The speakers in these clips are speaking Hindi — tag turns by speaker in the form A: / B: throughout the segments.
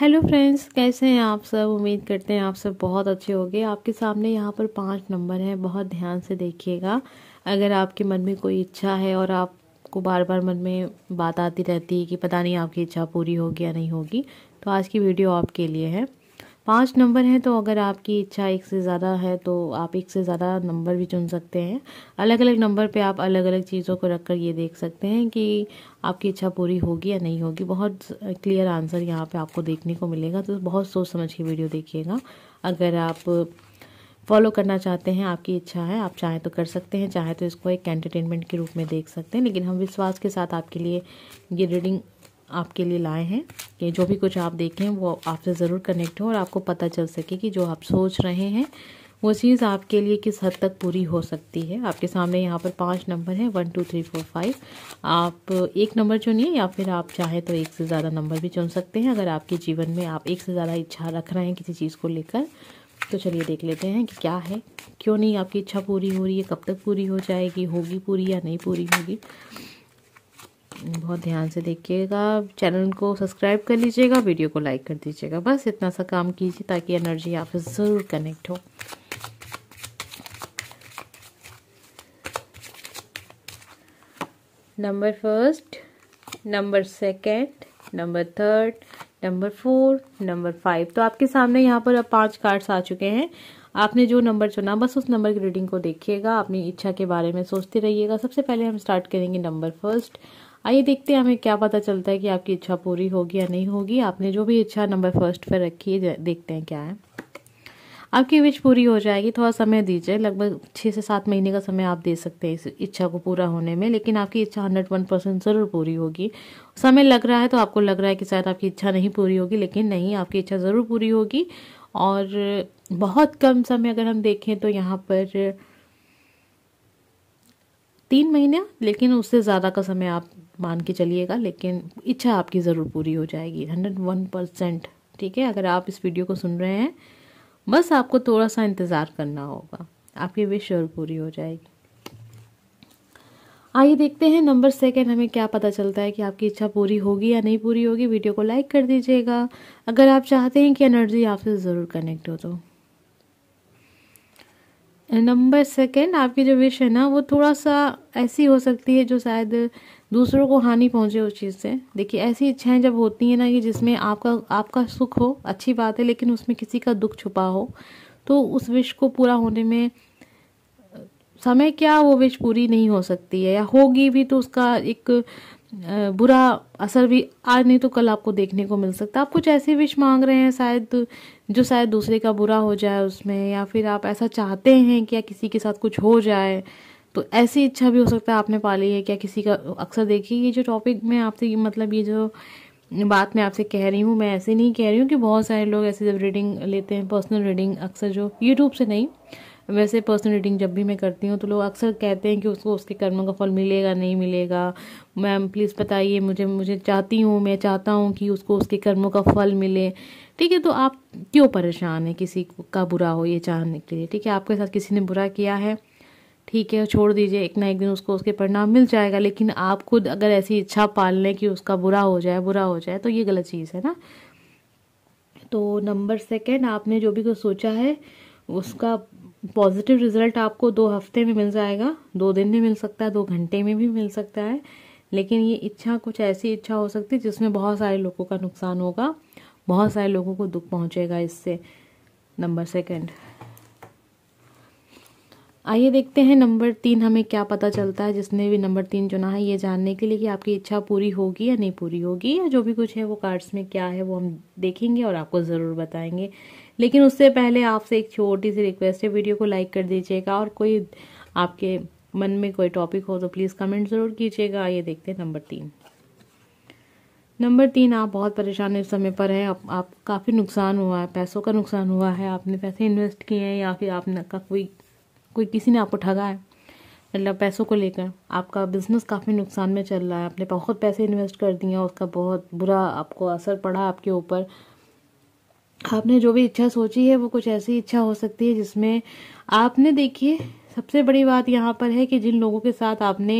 A: हेलो फ्रेंड्स कैसे हैं आप सब उम्मीद करते हैं आप सब बहुत अच्छे होंगे आपके सामने यहाँ पर पांच नंबर हैं बहुत ध्यान से देखिएगा अगर आपके मन में कोई इच्छा है और आपको बार बार मन में बात आती रहती है कि पता नहीं आपकी इच्छा पूरी होगी या नहीं होगी तो आज की वीडियो आपके लिए है पाँच नंबर हैं तो अगर आपकी इच्छा एक से ज़्यादा है तो आप एक से ज़्यादा नंबर भी चुन सकते हैं अलग अलग नंबर पे आप अलग अलग चीज़ों को रख कर ये देख सकते हैं कि आपकी इच्छा पूरी होगी या नहीं होगी बहुत क्लियर आंसर यहाँ पे आपको देखने को मिलेगा तो बहुत सोच समझ के वीडियो देखिएगा अगर आप फॉलो करना चाहते हैं आपकी इच्छा है आप चाहें तो कर सकते हैं चाहे तो इसको एक एंटरटेनमेंट के रूप में देख सकते हैं लेकिन हम विश्वास के साथ आपके लिए ये रीडिंग आपके लिए लाए हैं कि जो भी कुछ आप देखें वो आपसे ज़रूर कनेक्ट हो और आपको पता चल सके कि जो आप सोच रहे हैं वो चीज़ आपके लिए किस हद तक पूरी हो सकती है आपके सामने यहाँ पर पांच नंबर हैं one two three four five आप एक नंबर चुनिए या फिर आप चाहें तो एक से ज़्यादा नंबर भी चुन सकते हैं अगर आपके जीवन में आप एक से ज़्यादा इच्छा रख रहे हैं किसी चीज़ को लेकर तो चलिए देख लेते हैं कि क्या है क्यों नहीं आपकी इच्छा पूरी हो रही है कब तक पूरी हो जाएगी होगी पूरी या नहीं पूरी होगी बहुत ध्यान से देखिएगा चैनल को सब्सक्राइब कर लीजिएगा वीडियो को लाइक कर दीजिएगा बस इतना सा काम कीजिए ताकि एनर्जी आपसे ज़रूर कनेक्ट हो number first number second number third number four number five तो आपके सामने यहाँ पर अब पांच कार्ड्स आ चुके हैं आपने जो नंबर चुना बस उस नंबर की रीडिंग को देखिएगा अपनी इच्छा के बारे में सोचते रहिएगा सबसे पहले हम स्टार्ट करेंगे नंबर फर्स्ट आइए देखते हैं हमें क्या पता चलता है कि आपकी इच्छा पूरी होगी या नहीं होगी आपने जो भी इच्छा नंबर फर्स्ट पर रखी है देखते हैं क्या है आपकी विच पूरी हो जाएगी थोड़ा समय दीजिए लगभग छः से सात महीने का समय आप दे सकते हैं इस इच्छा को पूरा होने में लेकिन आपकी इच्छा हंड्रेड वन परसेंट ज़रूर पूरी होगी समय लग रहा है तो आपको लग रहा है कि शायद आपकी इच्छा नहीं पूरी होगी लेकिन नहीं आपकी इच्छा ज़रूर पूरी होगी और बहुत कम समय अगर हम देखें तो यहाँ पर तीन महीने लेकिन उससे ज़्यादा का समय आप मान के चलिएगा लेकिन इच्छा आपकी ज़रूर पूरी हो जाएगी हंड्रेड वन परसेंट ठीक है अगर आप इस वीडियो को सुन रहे हैं बस आपको थोड़ा सा इंतज़ार करना होगा आपकी विश ज़रूर पूरी हो जाएगी आइए देखते हैं नंबर सेकेंड हमें क्या पता चलता है कि आपकी इच्छा पूरी होगी या नहीं पूरी होगी वीडियो को लाइक कर दीजिएगा अगर आप चाहते हैं कि एनर्जी आपसे ज़रूर कनेक्ट हो तो नंबर सेकेंड आपकी जो विश है ना वो थोड़ा सा ऐसी हो सकती है जो शायद दूसरों को हानि पहुंचे उस चीज़ से देखिए ऐसी इच्छाएं जब होती हैं ना कि जिसमें आपका आपका सुख हो अच्छी बात है लेकिन उसमें किसी का दुख छुपा हो तो उस विश को पूरा होने में समय क्या वो विश पूरी नहीं हो सकती है या होगी भी तो उसका एक बुरा असर भी आज नहीं तो कल आपको देखने को मिल सकता आप कुछ ऐसी विश मांग रहे हैं शायद जो शायद दूसरे का बुरा हो जाए उसमें या फिर आप ऐसा चाहते हैं कि या किसी के साथ कुछ हो जाए तो ऐसी इच्छा भी हो सकता है आपने पाली है क्या किसी का अक्सर देखिए ये जो टॉपिक मैं आपसे मतलब ये जो बात मैं आपसे कह रही हूँ मैं ऐसे नहीं कह रही हूँ कि बहुत सारे लोग ऐसे जब रीडिंग लेते हैं पर्सनल रीडिंग अक्सर जो यूट्यूब से नहीं वैसे पर्सनल रीडिंग जब भी मैं करती हूँ तो लोग अक्सर कहते हैं कि उसको उसके कर्मों का फल मिलेगा नहीं मिलेगा मैम प्लीज़ बताइए मुझे मुझे चाहती हूँ मैं चाहता हूँ कि उसको उसके कर्मों का फल मिले ठीक है तो आप क्यों परेशान हैं किसी का बुरा हो ये चाहने के लिए ठीक है आपके साथ किसी ने बुरा किया है ठीक है छोड़ दीजिए एक ना एक दिन उसको उसके परिणाम मिल जाएगा लेकिन आप खुद अगर ऐसी इच्छा पाल लें कि उसका बुरा हो जाए बुरा हो जाए तो ये गलत चीज़ है ना तो नंबर सेकेंड आपने जो भी कुछ सोचा है उसका पॉजिटिव रिजल्ट आपको दो हफ्ते में मिल जाएगा दो दिन में मिल सकता है दो घंटे में भी मिल सकता है लेकिन ये इच्छा कुछ ऐसी इच्छा हो सकती है जिसमें बहुत सारे लोगों का नुकसान होगा बहुत सारे लोगों को दुख पहुंचेगा इससे नंबर सेकंड आइए देखते हैं नंबर तीन हमें क्या पता चलता है जिसने भी नंबर तीन चुना है ये जानने के लिए कि आपकी इच्छा पूरी होगी या नहीं पूरी होगी या जो भी कुछ है वो कार्ड्स में क्या है वो हम देखेंगे और आपको ज़रूर बताएंगे लेकिन उससे पहले आपसे एक छोटी सी रिक्वेस्ट है वीडियो को लाइक कर दीजिएगा और कोई आपके मन में कोई टॉपिक हो तो प्लीज़ कमेंट ज़रूर कीजिएगा आइए देखते हैं नंबर तीन नंबर तीन आप बहुत परेशान इस समय पर हैं आप, आप काफ़ी नुकसान हुआ है पैसों का नुकसान हुआ है आपने पैसे इन्वेस्ट किए हैं या फिर आपका कोई कोई किसी ने आपको ठगा है मतलब पैसों को लेकर आपका बिज़नेस काफ़ी नुकसान में चल रहा है आपने बहुत पैसे इन्वेस्ट कर दिए हैं उसका बहुत बुरा आपको असर पड़ा आपके ऊपर आपने जो भी इच्छा सोची है वो कुछ ऐसी इच्छा हो सकती है जिसमें आपने देखिए सबसे बड़ी बात यहाँ पर है कि जिन लोगों के साथ आपने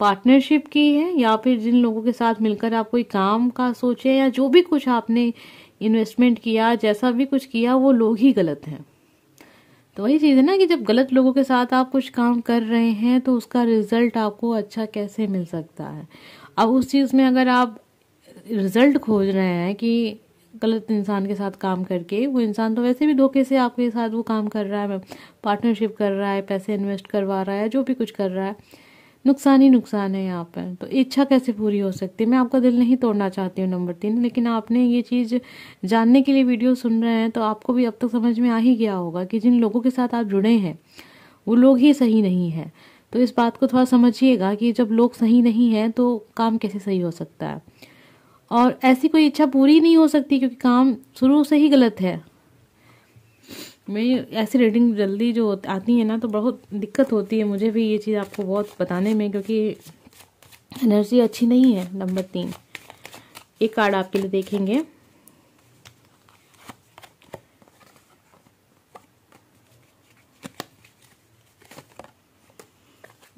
A: पार्टनरशिप की है या फिर जिन लोगों के साथ मिलकर आप कोई काम का सोचे या जो भी कुछ आपने इन्वेस्टमेंट किया जैसा भी कुछ किया वो लोग ही गलत हैं तो वही चीज़ है ना कि जब गलत लोगों के साथ आप कुछ काम कर रहे हैं तो उसका रिज़ल्ट आपको अच्छा कैसे मिल सकता है अब उस चीज़ में अगर आप रिज़ल्ट खोज रहे हैं कि गलत इंसान के साथ काम करके वो इंसान तो वैसे भी धोखे से आपके साथ वो काम कर रहा है पार्टनरशिप कर रहा है पैसे इन्वेस्ट करवा रहा है जो भी कुछ कर रहा है नुकसान ही नुकसान है यहाँ पर तो इच्छा कैसे पूरी हो सकती है मैं आपका दिल नहीं तोड़ना चाहती हूँ नंबर तीन लेकिन आपने ये चीज़ जानने के लिए वीडियो सुन रहे हैं तो आपको भी अब तक समझ में आ ही गया होगा कि जिन लोगों के साथ आप जुड़े हैं वो लोग ही सही नहीं हैं तो इस बात को थोड़ा समझिएगा कि जब लोग सही नहीं हैं तो काम कैसे सही हो सकता है और ऐसी कोई इच्छा पूरी नहीं हो सकती क्योंकि काम शुरू से ही गलत है मेरी ऐसी रीडिंग जल्दी जो आती है ना तो बहुत दिक्कत होती है मुझे भी ये चीज़ आपको बहुत बताने में क्योंकि एनर्जी अच्छी नहीं है नंबर तीन एक कार्ड आपके लिए देखेंगे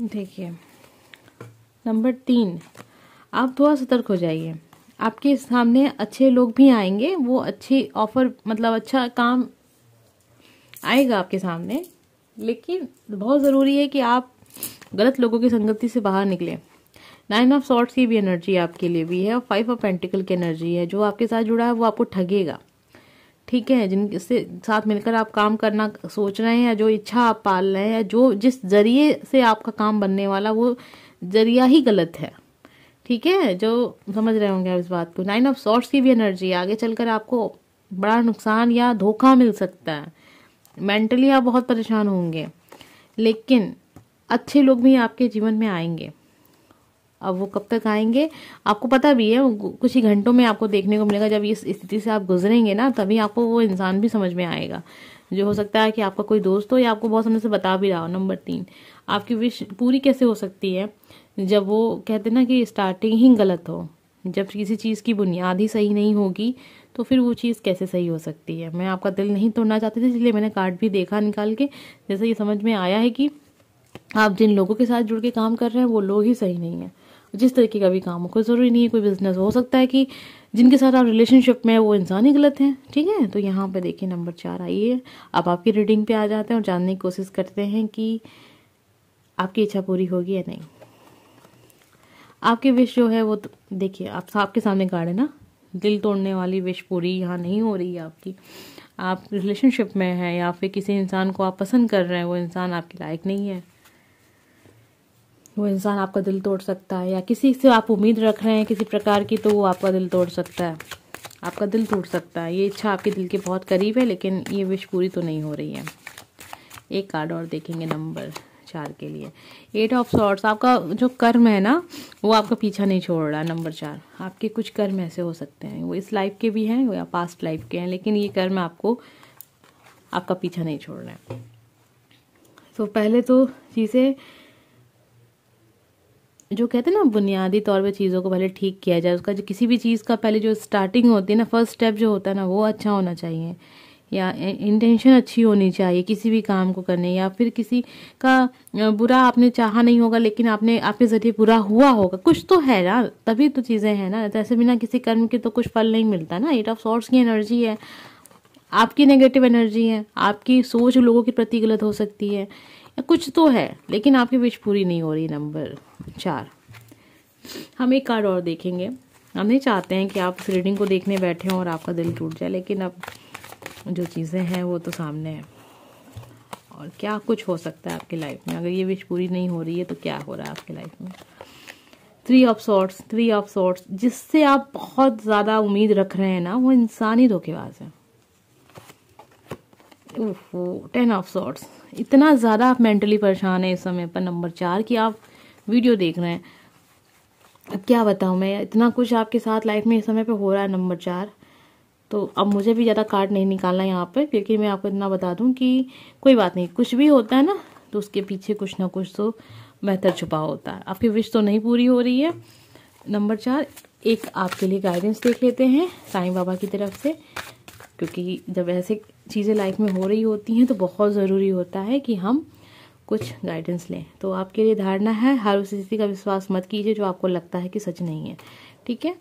A: देखिए नंबर तीन आप थोड़ा सतर्क हो जाइए आपके सामने अच्छे लोग भी आएंगे वो अच्छी ऑफर मतलब अच्छा काम आएगा आपके सामने लेकिन बहुत ज़रूरी है कि आप गलत लोगों की संगति से बाहर निकलें नाइन ऑफ सॉर्ट्स की भी एनर्जी आपके लिए भी है और फाइव ऑफ पेंटिकल की एनर्जी है जो आपके साथ जुड़ा है वो आपको ठगेगा ठीक है जिनसे साथ मिलकर आप काम करना सोच रहे हैं या जो इच्छा आप पाल रहे हैं जो जिस जरिए से आपका काम बनने वाला वो जरिया ही गलत है ठीक है जो समझ रहे होंगे आप इस बात को नाइन ऑफ सॉर्ट्स की भी एनर्जी आगे चलकर आपको बड़ा नुकसान या धोखा मिल सकता है मेंटली आप बहुत परेशान होंगे लेकिन अच्छे लोग भी आपके जीवन में आएंगे अब वो कब तक आएंगे आपको पता भी है कुछ ही घंटों में आपको देखने को मिलेगा जब इस स्थिति से आप गुजरेंगे ना तभी आपको वो इंसान भी समझ में आएगा जो हो सकता है कि आपका कोई दोस्त हो या आपको बहुत समय से बता भी रहा हो नंबर तीन आपकी विश पूरी कैसे हो सकती है जब वो कहते ना कि स्टार्टिंग ही गलत हो जब किसी चीज़ की बुनियाद ही सही नहीं होगी तो फिर वो चीज़ कैसे सही हो सकती है मैं आपका दिल नहीं तोड़ना चाहती थी इसलिए मैंने कार्ड भी देखा निकाल के जैसे ये समझ में आया है कि आप जिन लोगों के साथ जुड़ के काम कर रहे हैं वो लोग ही सही नहीं है जिस तरीके का भी काम हो कोई ज़रूरी नहीं है कोई बिज़नेस हो सकता है कि जिनके साथ आप रिलेशनशिप में वो इंसान ही गलत हैं ठीक है तो यहाँ पर देखिए नंबर चार आई है आपकी रीडिंग पे आ जाते हैं और जानने की कोशिश करते हैं कि आपकी इच्छा पूरी होगी या नहीं आपकी विश जो है वो तो, देखिए आप आपके सामने कार्ड है ना दिल तोड़ने वाली विश पूरी यहाँ नहीं हो रही है आपकी आप रिलेशनशिप में हैं या फिर किसी इंसान को आप पसंद कर रहे हैं वो इंसान आपके लायक नहीं है वो इंसान आपका दिल तोड़ सकता है या किसी से आप उम्मीद रख रहे हैं किसी प्रकार की तो वो आपका दिल तोड़ सकता है आपका दिल टूट सकता है ये इच्छा आपके दिल के बहुत करीब है लेकिन ये विश पूरी तो नहीं हो रही है एक कार्ड और देखेंगे नंबर चार के लिए एट ऑफ शॉर्ट्स आपका जो कर्म है ना वो आपका पीछा नहीं छोड़ रहा नंबर चार आपके कुछ कर्म ऐसे हो सकते हैं वो इस लाइफ के भी हैं या पास्ट लाइफ के हैं लेकिन ये कर्म आपको आपका पीछा नहीं छोड़ रहा तो पहले तो चीज़ें जो कहते हैं ना बुनियादी तौर पे चीज़ों को पहले ठीक किया जाए उसका जो किसी भी चीज़ का पहले जो स्टार्टिंग होती है ना फर्स्ट स्टेप जो होता है ना वो अच्छा होना चाहिए या इंटेंशन अच्छी होनी चाहिए किसी भी काम को करने या फिर किसी का बुरा आपने चाहा नहीं होगा लेकिन आपने आपके ज़रिए बुरा हुआ होगा कुछ तो है ना तभी तो चीज़ें हैं ना तो ऐसे बिना किसी कर्म के तो कुछ फल नहीं मिलता ना एट ऑफ सोर्स की एनर्जी है आपकी नेगेटिव एनर्जी है आपकी सोच लोगों के प्रति गलत हो सकती है कुछ तो है लेकिन आपकी विश पूरी नहीं हो रही नंबर चार हम एक कार्ड और देखेंगे हम नहीं चाहते हैं कि आप रीडिंग को देखने बैठे हों और आपका दिल टूट जाए लेकिन अब जो चीज़ें हैं वो तो सामने हैं और क्या कुछ हो सकता है आपकी लाइफ में अगर ये विश पूरी नहीं हो रही है तो क्या हो रहा है आपकी लाइफ में three of swords three of swords जिससे आप बहुत ज़्यादा उम्मीद रख रहे हैं ना वो इंसान ही धोखेबाज है टेन ऑफ सॉर्ट्स इतना ज़्यादा आप मेंटली परेशान हैं इस समय पर नंबर चार कि आप वीडियो देख रहे हैं अब क्या बताऊँ मैं इतना कुछ आपके साथ लाइफ में इस समय पर हो रहा है नंबर चार तो अब मुझे भी ज़्यादा कार्ड नहीं निकालना यहाँ पर क्योंकि मैं आपको इतना बता दूँ कि कोई बात नहीं कुछ भी होता है ना तो उसके पीछे कुछ ना कुछ तो बेहतर छुपा होता है आपकी विश तो नहीं पूरी हो रही है नंबर चार एक आपके लिए गाइडेंस देख लेते हैं साईं बाबा की तरफ से क्योंकि जब ऐसे चीज़ें लाइफ में हो रही होती हैं तो बहुत ज़रूरी होता है कि हम कुछ गाइडेंस लें तो आपके लिए धारणा है हर उस स्थिति का विश्वास मत कीजिए जो आपको लगता है कि सच नहीं है ठीक है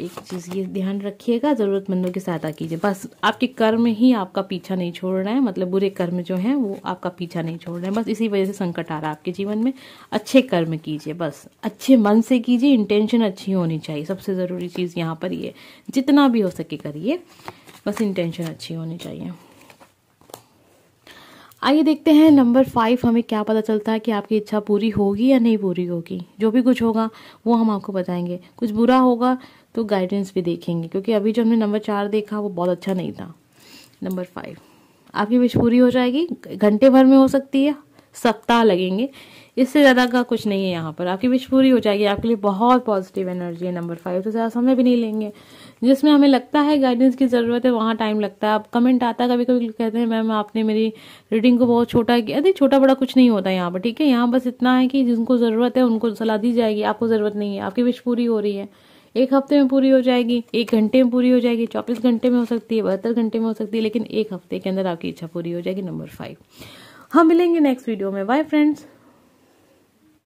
A: एक चीज़ ये ध्यान रखिएगा ज़रूरतमंदों की सहायता कीजिए बस आपके कर्म ही आपका पीछा नहीं छोड़ रहा है मतलब बुरे कर्म जो हैं वो आपका पीछा नहीं छोड़ रहे हैं बस इसी वजह से संकट आ रहा है आपके जीवन में अच्छे कर्म कीजिए बस अच्छे मन से कीजिए इंटेंशन अच्छी होनी चाहिए सबसे ज़रूरी चीज़ यहाँ पर ये जितना भी हो सके करिए बस इंटेंशन अच्छी होनी चाहिए आइए देखते हैं नंबर फाइव हमें क्या पता चलता है कि आपकी इच्छा पूरी होगी या नहीं पूरी होगी जो भी कुछ होगा वो हम आपको बताएंगे कुछ बुरा होगा तो गाइडेंस भी देखेंगे क्योंकि अभी जो हमने नंबर चार देखा वो बहुत अच्छा नहीं था नंबर फाइव आपकी विश पूरी हो जाएगी घंटे भर में हो सकती है सप्ताह लगेंगे इससे ज़्यादा का कुछ नहीं है यहाँ पर आपकी विश पूरी हो जाएगी आपके लिए बहुत पॉजिटिव एनर्जी है नंबर फाइव तो ज़्यादा समय भी नहीं लेंगे जिसमें हमें लगता है गाइडेंस की ज़रूरत है वहाँ टाइम लगता है अब कमेंट आता है कभी कभी कहते हैं मैम आपने मेरी रीडिंग को बहुत छोटा किया अरे छोटा बड़ा कुछ नहीं होता यहाँ पर ठीक है यहाँ बस इतना है कि जिनको ज़रूरत है उनको सलाह दी जाएगी आपको ज़रूरत नहीं है आपकी विश पूरी हो रही है एक हफ्ते में पूरी हो जाएगी एक घंटे में पूरी हो जाएगी चौबीस घंटे में हो सकती है बहत्तर घंटे में हो सकती है लेकिन एक हफ्ते के अंदर आपकी इच्छा पूरी हो जाएगी नंबर फाइव हम मिलेंगे नेक्स्ट वीडियो में बाय फ्रेंड्स